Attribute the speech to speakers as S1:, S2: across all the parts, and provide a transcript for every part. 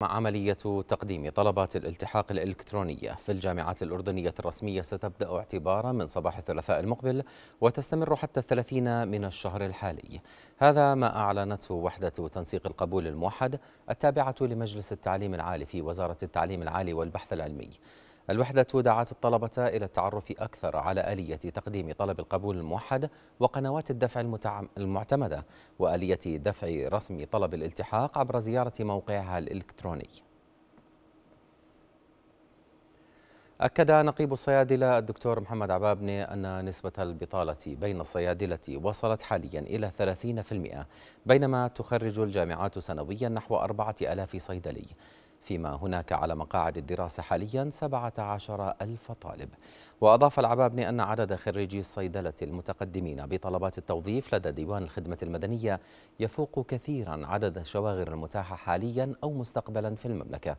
S1: مع عملية تقديم طلبات الالتحاق الإلكترونية في الجامعات الأردنية الرسمية ستبدأ اعتبارا من صباح الثلاثاء المقبل وتستمر حتى الثلاثين من الشهر الحالي هذا ما أعلنته وحدة تنسيق القبول الموحد التابعة لمجلس التعليم العالي في وزارة التعليم العالي والبحث العلمي الوحدة دعت الطلبة إلى التعرف أكثر على آلية تقديم طلب القبول الموحد وقنوات الدفع المعتمدة وآلية دفع رسم طلب الالتحاق عبر زيارة موقعها الإلكتروني أكد نقيب الصيادلة الدكتور محمد عبابني أن نسبة البطالة بين الصيادلة وصلت حاليا إلى 30% بينما تخرج الجامعات سنويا نحو 4000 صيدلي فيما هناك على مقاعد الدراسة حاليا 17 ألف طالب وأضاف العبابني أن عدد خريجي الصيدلة المتقدمين بطلبات التوظيف لدى ديوان الخدمة المدنية يفوق كثيرا عدد الشواغر المتاحة حاليا أو مستقبلا في المملكة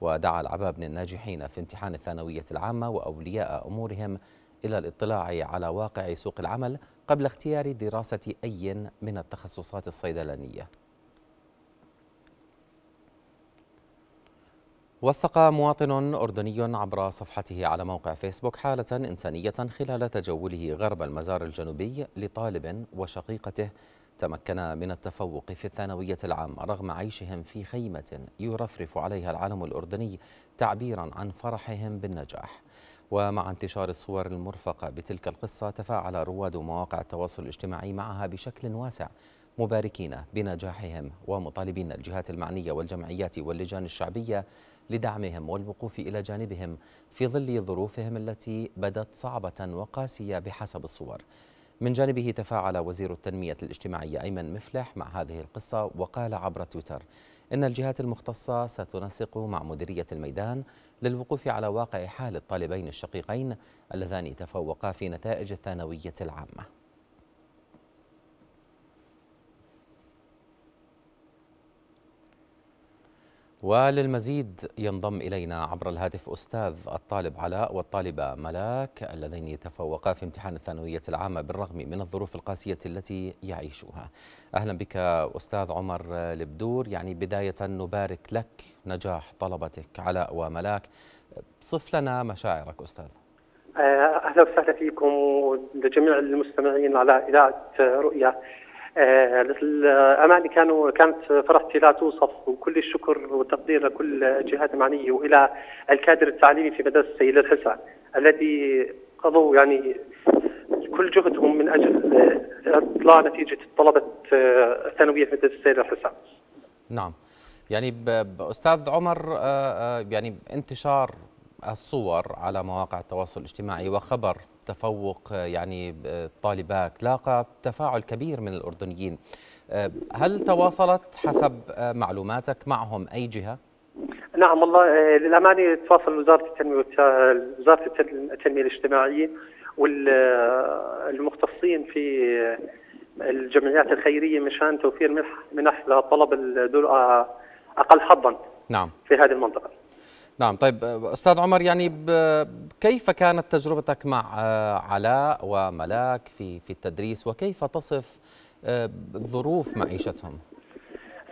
S1: ودعا العبابني الناجحين في امتحان الثانوية العامة وأولياء أمورهم إلى الاطلاع على واقع سوق العمل قبل اختيار دراسة أي من التخصصات الصيدلانية وثق مواطن أردني عبر صفحته على موقع فيسبوك حالة إنسانية خلال تجوله غرب المزار الجنوبي لطالب وشقيقته تمكنا من التفوق في الثانوية العامة رغم عيشهم في خيمة يرفرف عليها العلم الأردني تعبيرا عن فرحهم بالنجاح ومع انتشار الصور المرفقة بتلك القصة تفاعل رواد مواقع التواصل الاجتماعي معها بشكل واسع مباركين بنجاحهم ومطالبين الجهات المعنية والجمعيات واللجان الشعبية لدعمهم والوقوف إلى جانبهم في ظل ظروفهم التي بدت صعبة وقاسية بحسب الصور من جانبه تفاعل وزير التنمية الاجتماعية أيمن مفلح مع هذه القصة وقال عبر تويتر إن الجهات المختصة ستنسق مع مديرية الميدان للوقوف على واقع حال الطالبين الشقيقين اللذان تفوقا في نتائج الثانوية العامة وللمزيد ينضم إلينا عبر الهاتف أستاذ الطالب علاء والطالبة ملاك اللذين تفوقا في امتحان الثانوية العامة بالرغم من الظروف القاسية التي يعيشوها أهلا بك أستاذ عمر لبدور يعني بداية نبارك لك نجاح طلبتك علاء وملاك صف لنا مشاعرك أستاذ
S2: أهلا وسهلا فيكم ولجميع المستمعين على إذاعة رؤية أماني كانوا كانت فرحتي لا توصف وكل الشكر والتقدير لكل الجهات المعنية وإلى الكادر التعليمي في مدرسة السيدة الحسن الذي قضوا يعني كل جهدهم من أجل إطلاع نتيجة الطلبة الثانوية في مدرسة السيدة الحسن
S1: نعم يعني أستاذ عمر آه، آه، يعني انتشار الصور على مواقع التواصل الاجتماعي وخبر تفوق يعني طالباك لاقى تفاعل كبير من الأردنيين هل تواصلت حسب معلوماتك معهم أي جهة؟
S2: نعم والله آه، للأمانة تواصل وزارة التنمية وزارة التنمية الاجتماعية والمختصين آه، في آه، الجمعيات الخيرية مشان توفير منح لطلب الدول أقل حظا
S3: نعم
S1: في هذه المنطقة نعم طيب أستاذ عمر يعني كيف كانت تجربتك مع آه، علاء وملاك في في التدريس وكيف تصف آه، ظروف معيشتهم؟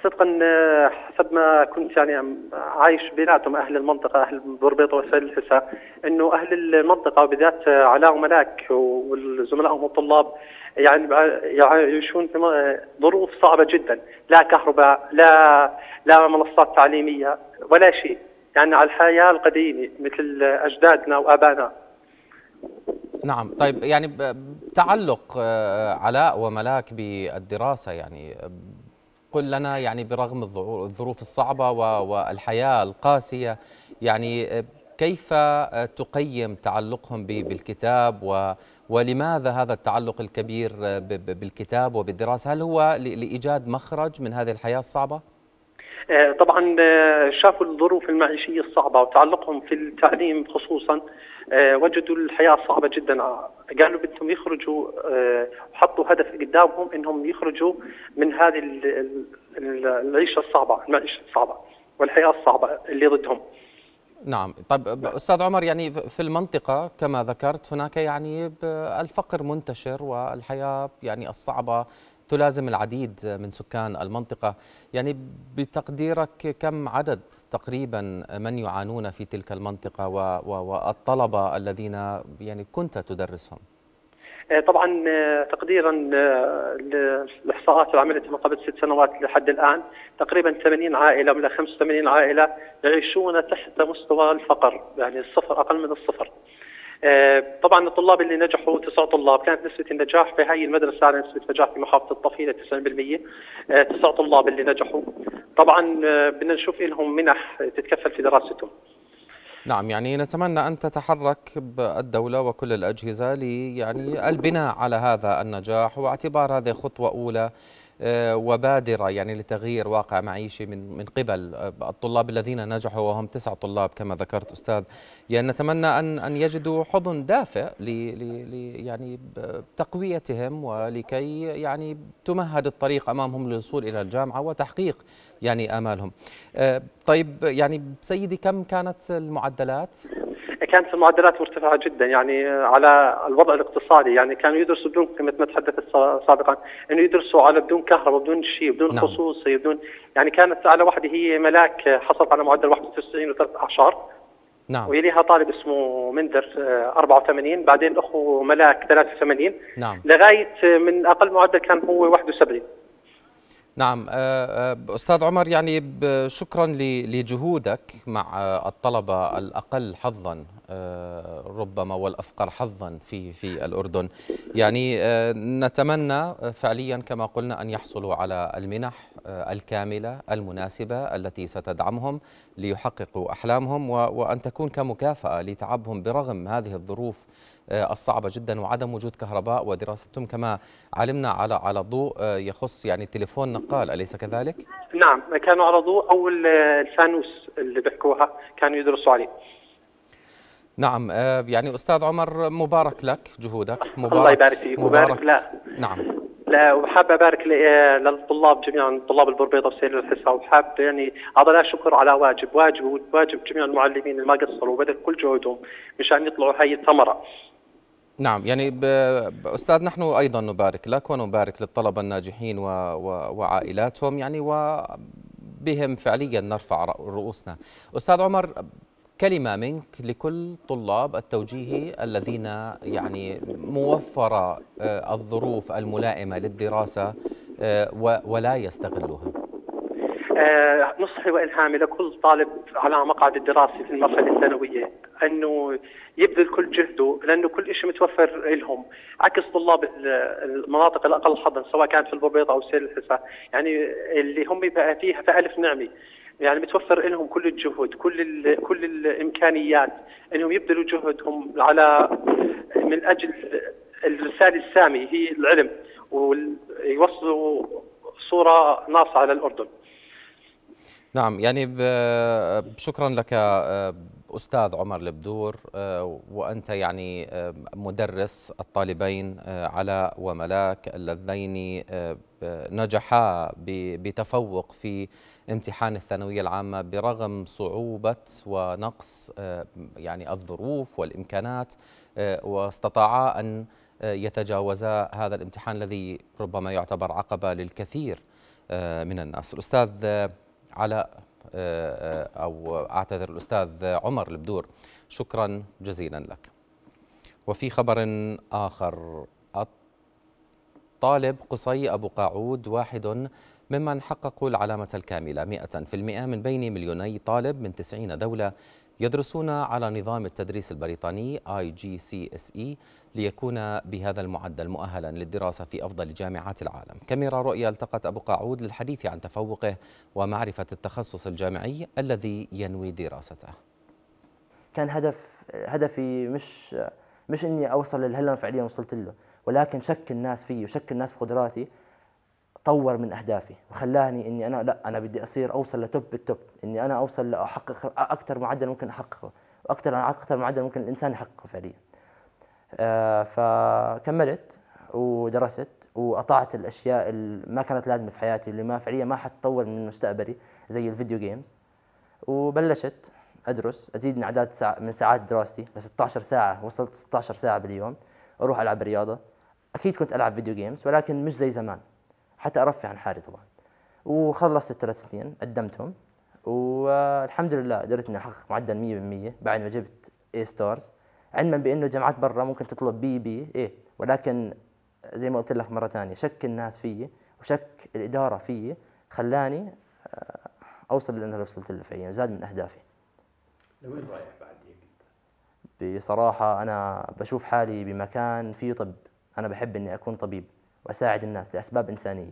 S2: صدقا آه، حسب ما كنت يعني عايش بيناتهم اهل المنطقه اهل بربيط وسيد الحسا انه اهل المنطقه وبالذات علاء وملاك وزملائهم الطلاب يعني يعيشون في ظروف صعبه جدا لا كهرباء لا لا منصات تعليميه ولا شيء يعني على الحياة القديمة مثل أجدادنا وآبائنا
S1: نعم طيب يعني تعلق آه، علاء وملاك بالدراسة يعني قل لنا يعني برغم الظروف الصعبة والحياة القاسية يعني آه، كيف آه، تقيم تعلقهم بالكتاب ولماذا هذا التعلق الكبير بالكتاب وبالدراسة هل هو لإيجاد مخرج من هذه الحياة الصعبة؟
S2: آه، طبعا آه، شافوا الظروف المعيشية الصعبة وتعلقهم في التعليم خصوصا آه، وجدوا الحياة صعبة جدا قالوا بدهم يخرجوا وحطوا هدف قدامهم انهم يخرجوا من هذه العيشة الصعبة المعيشة الصعبة والحياة الصعبة اللي ضدهم
S1: نعم طيب استاذ عمر يعني في المنطقه كما ذكرت هناك يعني الفقر منتشر والحياه يعني الصعبه تلازم العديد من سكان المنطقة يعني بتقديرك كم عدد تقريبا من يعانون في تلك المنطقة والطلبة الذين يعني كنت تدرسهم
S2: آه، طبعا آه، تقديرا آه، للاحصاءات اللي عملتها من قبل ست سنوات لحد الان تقريبا 80 عائله من 85 عائله يعيشون تحت مستوى الفقر يعني الصفر اقل من الصفر. آه، طبعا الطلاب اللي نجحوا تسع طلاب كانت نسبة النجاح في هاي المدرسة على نسبة نجاح في محافظة الطفيلة 90% آه، تسع طلاب اللي نجحوا طبعا آه، بدنا نشوف لهم منح تتكفل في دراستهم
S1: نعم يعني نتمنى أن تتحرك الدولة وكل الأجهزة لي يعني البناء على هذا النجاح واعتبار هذه خطوة أولى آه، وبادرة يعني لتغيير واقع معيشي من من قبل آه، الطلاب الذين نجحوا وهم تسع طلاب كما ذكرت أستاذ يعني نتمنى أن أن يجدوا حضن دافئ ل يعني تقويتهم ولكي يعني تمهد الطريق أمامهم للوصول إلى الجامعة وتحقيق يعني آمالهم آه، طيب يعني سيدي كم كانت المعدلات؟
S2: كانت المعدلات مرتفعه جدا يعني على الوضع الاقتصادي يعني كانوا يدرسوا بدون كما تحدثت سابقا انه يدرسوا على بدون كهرباء بدون شيء بدون نعم. خصوصي بدون يعني كانت على واحده هي ملاك حصلت على معدل 91 وثلاث اعشار نعم ويليها طالب اسمه مندر 84 آه، بعدين اخو ملاك 83 نعم لغايه من اقل معدل كان هو 71
S1: نعم آه، آه، أستاذ عمر يعني شكرا لجهودك مع آه، الطلبة الأقل حظا ربما والأفقر حظا في في الأردن يعني نتمنى فعليا كما قلنا أن يحصلوا على المنح الكاملة المناسبة التي ستدعمهم ليحققوا أحلامهم وأن تكون كمكافأة لتعبهم برغم هذه الظروف آه، الصعبه جدا وعدم وجود كهرباء ودراستهم كما علمنا على على ضوء آه، يخص يعني تليفون نقال اليس كذلك؟
S2: نعم كانوا على ضوء اول الفانوس اللي بيحكوها كانوا يدرسوا عليه.
S1: نعم آه، يعني استاذ عمر مبارك لك جهودك مبارك الله يبارك فيك مبارك لا نعم
S2: لا وحاب ابارك للطلاب جميعا طلاب البربيضه وسيل الحصه وحاب يعني اعطى شكر على واجب واجب واجب جميع المعلمين اللي ما قصروا وبذل كل جهودهم مشان يطلعوا هاي الثمره
S1: نعم يعني أستاذ نحن أيضا نبارك لك ونبارك للطلبة الناجحين و و وعائلاتهم يعني وبهم فعليا نرفع رؤوسنا أستاذ عمر كلمة منك لكل طلاب التوجيهي الذين يعني موفرة آه، الظروف الملائمة للدراسة آه، ولا يستغلوها.
S2: نصحي آه، والهامي لكل طالب على مقعد الدراسي في المرحله الثانويه انه يبذل كل جهده لانه كل شيء متوفر لهم عكس طلاب المناطق الاقل حظا سواء كانت في البوبيضة او سير الحسا يعني اللي هم بقى فيها فالف نعمه يعني متوفر لهم كل الجهد كل كل الامكانيات انهم يبذلوا جهدهم على من اجل الرساله الساميه هي العلم ويوصلوا صوره ناصعه للاردن.
S1: نعم يعني شكرا لك آه، أستاذ عمر البدور آه، وأنت يعني آه، مدرس الطالبين آه، علاء وملاك اللذين نجحا بتفوق في امتحان الثانوية العامة برغم صعوبة ونقص يعني الظروف والإمكانات واستطاعا أن يتجاوزا هذا الامتحان الذي ربما يعتبر عقبة للكثير من الناس الأستاذ علاء أو أعتذر الأستاذ عمر البدور شكرا جزيلا لك وفي خبر آخر الطالب قصي أبو قاعود واحد ممن حققوا العلامة الكاملة 100% من بين مليوني طالب من 90 دولة يدرسون على نظام التدريس البريطاني IGCSE ليكون بهذا المعدل مؤهلا للدراسة في أفضل جامعات العالم كاميرا رؤيا التقت أبو قاعود للحديث عن تفوقه ومعرفة التخصص الجامعي الذي ينوي دراسته
S3: كان هدف هدفي مش مش اني اوصل للي فعليا وصلت له ولكن شك الناس فيه وشك الناس في قدراتي طور من اهدافي وخلاني اني انا لا انا بدي اصير اوصل لتوب التوب اني انا اوصل لاحقق اكثر معدل ممكن احققه واكثر اكثر معدل ممكن الانسان يحققه فعليا آه فكملت ودرست وقطعت الاشياء اللي ما كانت لازمه في حياتي اللي ما فعليا ما حتطور من مستقبلي زي الفيديو جيمز وبلشت ادرس ازيد من اعداد من ساعات دراستي ل 16 ساعه وصلت 16 ساعه باليوم اروح العب رياضه اكيد كنت العب فيديو جيمز ولكن مش زي زمان حتى ارفع عن حالي طبعا وخلصت الثلاث سنين قدمتهم والحمد لله قدرت اني احقق معدل 100% بعد ما جبت اي ستارز علما بانه جامعات برا ممكن تطلب بي بي اي ولكن زي ما قلت لك مره ثانيه شك الناس فيي وشك الاداره فيي خلاني آه، اوصل للي انا وصلت له فعليا زاد من اهدافي. لوين رايح بعد هيك بصراحه انا بشوف حالي بمكان فيه طب انا بحب اني اكون طبيب وأساعد الناس لأسباب إنسانية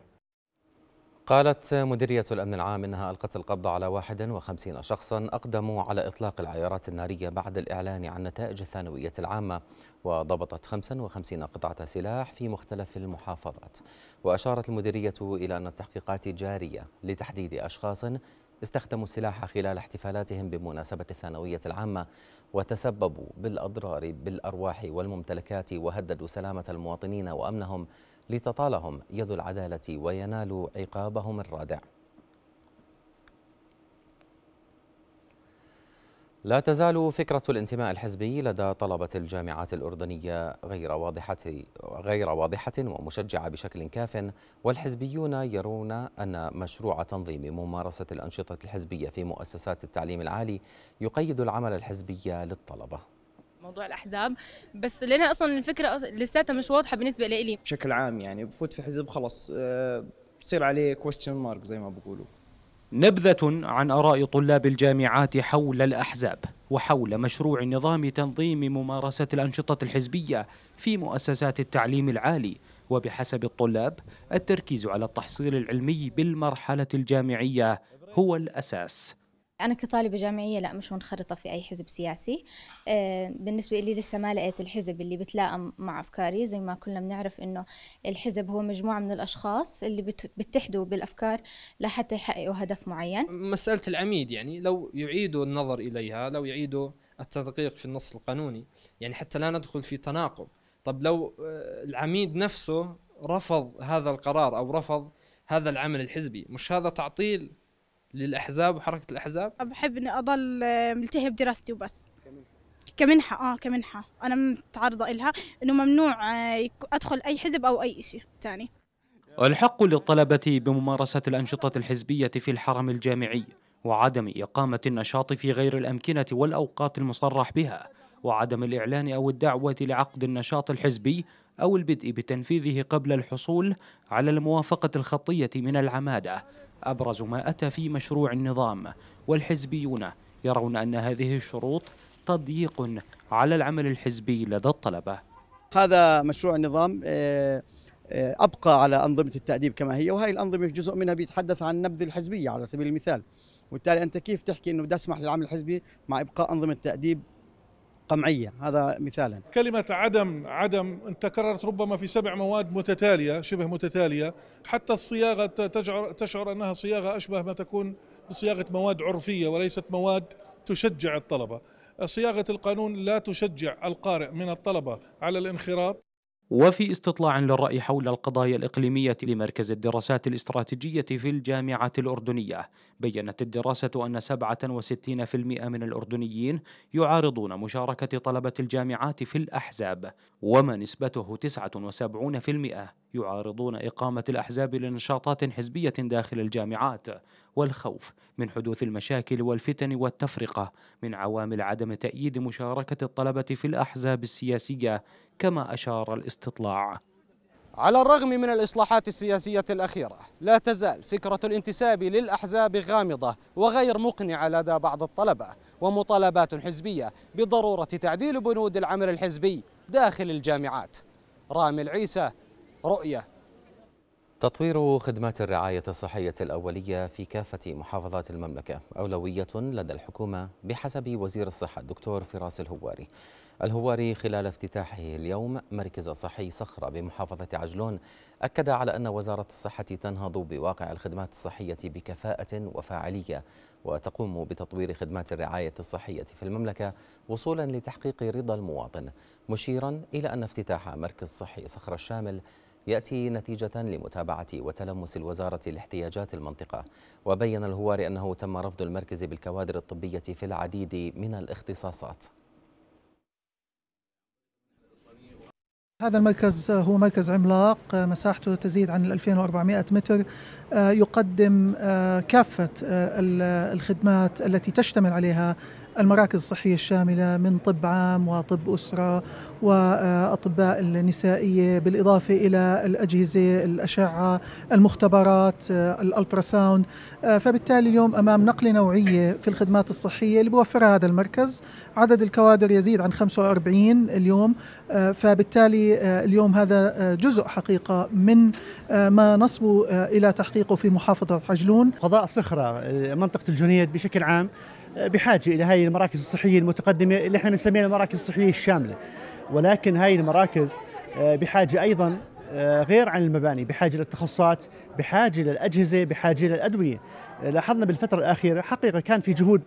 S1: قالت مديرية الأمن العام إنها ألقت القبض على 51 شخصا أقدموا على إطلاق العيارات النارية بعد الإعلان عن نتائج الثانوية العامة وضبطت 55 قطعة سلاح في مختلف المحافظات وأشارت المديرية إلى أن التحقيقات جارية لتحديد أشخاص استخدموا السلاح خلال احتفالاتهم بمناسبة الثانوية العامة وتسببوا بالأضرار بالأرواح والممتلكات وهددوا سلامة المواطنين وأمنهم لتطالهم يد العدالة وينالوا عقابهم الرادع لا تزال فكرة الانتماء الحزبي لدى طلبة الجامعات الأردنية غير واضحة غير واضحة ومشجعة بشكل كاف والحزبيون يرون أن مشروع تنظيم ممارسة الأنشطة الحزبية في مؤسسات التعليم العالي يقيد العمل الحزبي للطلبة
S3: موضوع الاحزاب بس لانها اصلا الفكره لساتها مش واضحه بالنسبه لي بشكل عام يعني بفوت في حزب خلص آه، بصير عليه كويستشن مارك زي ما بقولوا
S4: نبذة عن آراء طلاب الجامعات حول الأحزاب وحول مشروع نظام تنظيم ممارسة الأنشطة الحزبية في مؤسسات التعليم العالي وبحسب الطلاب التركيز على التحصيل العلمي بالمرحلة الجامعية هو الأساس أنا كطالبة جامعية لا مش منخرطة في أي حزب سياسي آه، بالنسبة لي لسه ما لقيت الحزب اللي بتلائم مع أفكاري زي ما كلنا بنعرف إنه الحزب هو مجموعة من الأشخاص اللي بتحدوا بالأفكار لحتى يحققوا هدف معين
S3: مسألة العميد يعني لو يعيدوا النظر إليها لو يعيدوا التدقيق في النص القانوني يعني حتى لا ندخل في تناقض طب لو آه، العميد نفسه رفض هذا القرار أو رفض هذا العمل الحزبي مش هذا تعطيل للاحزاب وحركه الاحزاب
S4: بحب اني اضل آه، ملتهي بدراستي وبس كمنحة اه كمنحة انا متعرضة الها انه ممنوع آه، ادخل اي حزب او اي شيء ثاني الحق للطلبة بممارسة الأنشطة الحزبية في الحرم الجامعي وعدم إقامة النشاط في غير الأمكنة والأوقات المصرح بها وعدم الإعلان أو الدعوة لعقد النشاط الحزبي أو البدء بتنفيذه قبل الحصول على الموافقة الخطية من العمادة أبرز ما أتى في مشروع النظام والحزبيون يرون أن هذه الشروط تضييق على العمل الحزبي لدى الطلبة
S3: هذا مشروع النظام آه، آه، أبقى على أنظمة التأديب كما هي وهي الأنظمة جزء منها بيتحدث عن نبذ الحزبية على سبيل المثال وبالتالي أنت كيف تحكي أنه بدي أسمح للعمل الحزبي مع إبقاء أنظمة تأديب قمعيه هذا مثالا كلمه عدم عدم تكررت ربما في سبع مواد متتاليه شبه متتاليه حتى
S2: الصياغه تشعر تشعر انها صياغه اشبه ما تكون بصياغه مواد عرفيه وليست مواد تشجع الطلبه صياغه القانون لا تشجع القارئ من الطلبه
S4: على الانخراط وفي استطلاع للرأي حول القضايا الإقليمية لمركز الدراسات الاستراتيجية في الجامعة الأردنية بيّنت الدراسة أن 67% من الأردنيين يعارضون مشاركة طلبة الجامعات في الأحزاب وما نسبته 79% يعارضون إقامة الأحزاب لنشاطات حزبية داخل الجامعات والخوف من حدوث المشاكل والفتن والتفرقة من عوامل عدم تأييد مشاركة الطلبة في الأحزاب السياسية كما أشار الاستطلاع على الرغم من الإصلاحات السياسية الأخيرة لا تزال فكرة الانتساب للأحزاب غامضة وغير مقنعة لدى بعض الطلبة ومطالبات حزبية بضرورة تعديل بنود العمل الحزبي داخل الجامعات رامي العيسى رؤية
S1: تطوير خدمات الرعاية الصحية الأولية في كافة محافظات المملكة أولوية لدى الحكومة بحسب وزير الصحة الدكتور فراس الهواري الهواري خلال افتتاحه اليوم مركز صحي صخرة بمحافظة عجلون أكد على أن وزارة الصحة تنهض بواقع الخدمات الصحية بكفاءة وفاعلية وتقوم بتطوير خدمات الرعاية الصحية في المملكة وصولا لتحقيق رضا المواطن مشيرا إلى أن افتتاح مركز صحي صخرة الشامل يأتي نتيجة لمتابعة وتلمس الوزارة لاحتياجات المنطقة وبين الهواري أنه تم رفض المركز بالكوادر الطبية في العديد من الاختصاصات
S2: هذا المركز هو مركز عملاق آه، مساحته تزيد عن 2400 متر آه، يقدم آه، كافة الخدمات التي تشتمل عليها المراكز الصحية الشاملة من طب عام وطب أسرة وأطباء النسائية بالإضافة إلى الأجهزة الأشعة المختبرات الألتراساوند آه، فبالتالي اليوم أمام نقلة نوعية في الخدمات الصحية اللي بوفرها هذا المركز عدد الكوادر يزيد عن 45 اليوم آه، فبالتالي آه، اليوم هذا جزء حقيقة من ما نصبوا إلى
S3: تحقيقه في محافظة عجلون قضاء صخرة منطقة الجنيد بشكل عام بحاجه الى هذه المراكز الصحيه المتقدمه اللي احنا بنسميها المراكز الصحيه الشامله ولكن هاي المراكز آه، بحاجه ايضا آه، غير عن المباني بحاجه للتخصصات بحاجه للاجهزه بحاجه للادويه آه، لاحظنا بالفترة الأخيرة حقيقة كان في جهود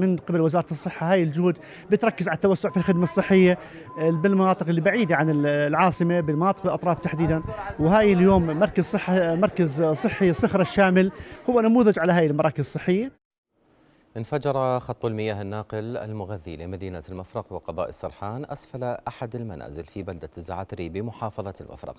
S3: من قبل وزارة الصحة هاي الجهود بتركز على التوسع في الخدمة الصحية بالمناطق البعيدة عن العاصمة بالمناطق الأطراف تحديدا وهاي اليوم مركز صحة مركز صحي صخرة الشامل هو نموذج على هاي المراكز الصحية
S1: انفجر خط المياه الناقل المغذي لمدينة المفرق وقضاء السرحان أسفل أحد المنازل في بلدة الزعتري بمحافظة المفرق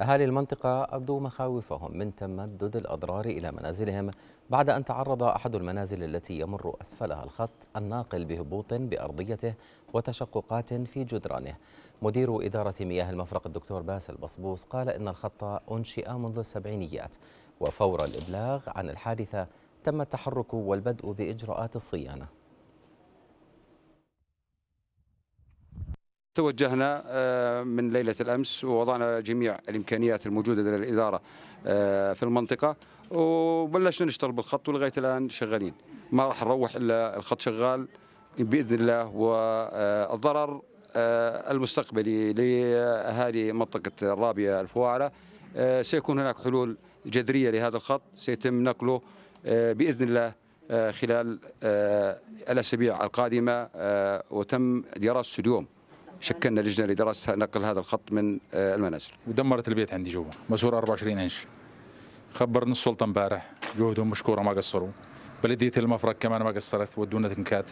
S1: أهالي المنطقة أبدوا مخاوفهم من تمدد الأضرار إلى منازلهم بعد أن تعرض أحد المنازل التي يمر أسفلها الخط الناقل بهبوط بأرضيته وتشققات في جدرانه مدير إدارة مياه المفرق الدكتور باسل بصبوس قال إن الخط أنشئ منذ السبعينيات وفور الإبلاغ عن الحادثة تم التحرك والبدء بإجراءات الصيانة
S4: توجهنا آه، من ليلة الأمس ووضعنا جميع الإمكانيات الموجودة لدى الإدارة آه، في المنطقة وبلشنا نشتغل بالخط ولغاية الآن شغالين ما راح نروح إلا الخط شغال بإذن الله والضرر آه، المستقبلي لأهالي منطقة الرابية الفواعلة سيكون هناك حلول جذرية لهذا الخط سيتم نقله آه، باذن الله آه، خلال آه، الاسابيع القادمه وتم دراسه اليوم شكلنا لجنه لدراسه نقل هذا الخط من المنازل. ودمرت البيت عندي جوا، مسور 24 انش.
S1: خبرني السلطه امبارح جهدهم مشكوره ما قصروا. بلديه المفرق كمان ما قصرت ودونا
S4: تنكات.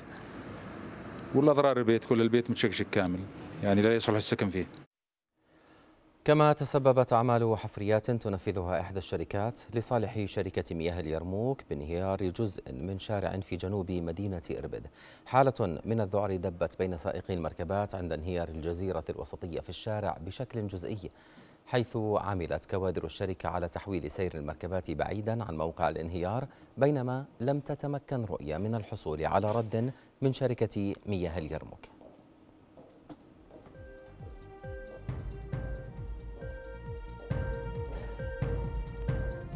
S4: والاضرار البيت كل البيت متشكشك كامل، يعني لا يصلح السكن فيه.
S1: كما تسببت أعمال حفريات تنفذها إحدى الشركات لصالح شركة مياه اليرموك بانهيار جزء من شارع في جنوب مدينة إربد حالة من الذعر دبت بين سائقي المركبات عند انهيار الجزيرة الوسطية في الشارع بشكل جزئي حيث عملت كوادر الشركة على تحويل سير المركبات بعيدا عن موقع الانهيار بينما لم تتمكن رؤية من الحصول على رد من شركة مياه اليرموك